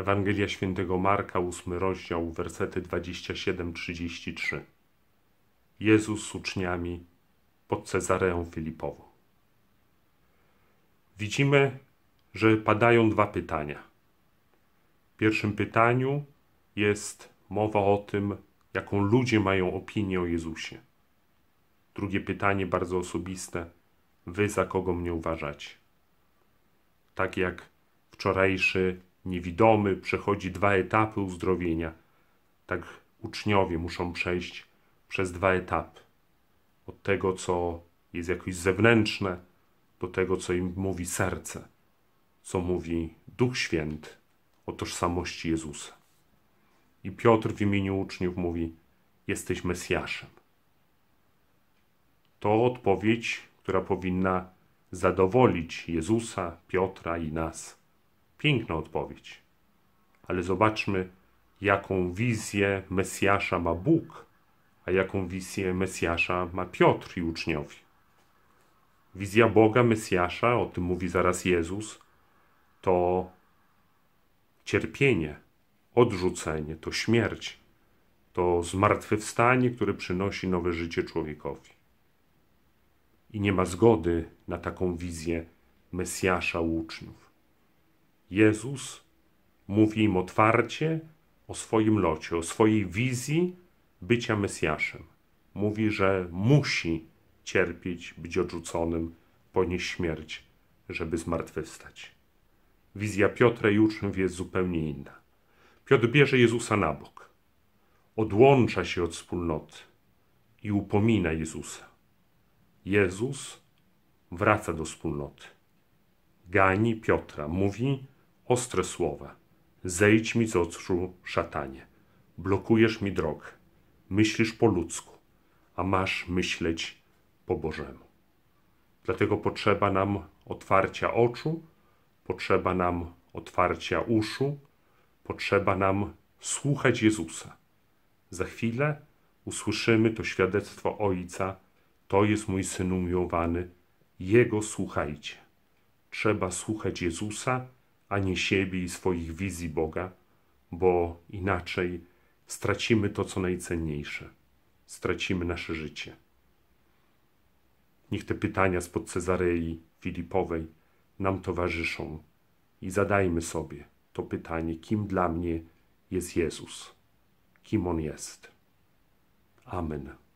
Ewangelia Świętego Marka, 8 rozdział, wersety 27-33. Jezus z uczniami pod Cezareą Filipową. Widzimy, że padają dwa pytania. W pierwszym pytaniu jest mowa o tym, jaką ludzie mają opinię o Jezusie. Drugie pytanie, bardzo osobiste: Wy za kogo mnie uważacie? Tak jak wczorajszy Niewidomy przechodzi dwa etapy uzdrowienia. Tak uczniowie muszą przejść przez dwa etapy. Od tego, co jest jakoś zewnętrzne, do tego, co im mówi serce, co mówi Duch Święty o tożsamości Jezusa. I Piotr w imieniu uczniów mówi: Jesteś Mesjaszem. To odpowiedź, która powinna zadowolić Jezusa, Piotra i nas. Piękna odpowiedź. Ale zobaczmy, jaką wizję Mesjasza ma Bóg, a jaką wizję Mesjasza ma Piotr i uczniowie. Wizja Boga, Mesjasza, o tym mówi zaraz Jezus, to cierpienie, odrzucenie, to śmierć, to zmartwychwstanie, które przynosi nowe życie człowiekowi. I nie ma zgody na taką wizję Mesjasza u uczniów. Jezus mówi im otwarcie o swoim locie, o swojej wizji bycia Mesjaszem. Mówi, że musi cierpieć, być odrzuconym, ponieść śmierć, żeby zmartwychwstać. Wizja Piotra i uczniów jest zupełnie inna. Piotr bierze Jezusa na bok, odłącza się od wspólnoty i upomina Jezusa. Jezus wraca do wspólnoty. Gani Piotra, mówi, ostre słowa. Zejdź mi z oczu, szatanie. Blokujesz mi drogę. Myślisz po ludzku, a masz myśleć po Bożemu. Dlatego potrzeba nam otwarcia oczu, potrzeba nam otwarcia uszu, potrzeba nam słuchać Jezusa. Za chwilę usłyszymy to świadectwo Ojca: To jest mój syn umiłowany, Jego słuchajcie. Trzeba słuchać Jezusa a nie siebie i swoich wizji Boga, bo inaczej stracimy to, co najcenniejsze stracimy nasze życie. Niech te pytania spod Cezarei Filipowej nam towarzyszą i zadajmy sobie to pytanie, kim dla mnie jest Jezus, kim On jest. Amen.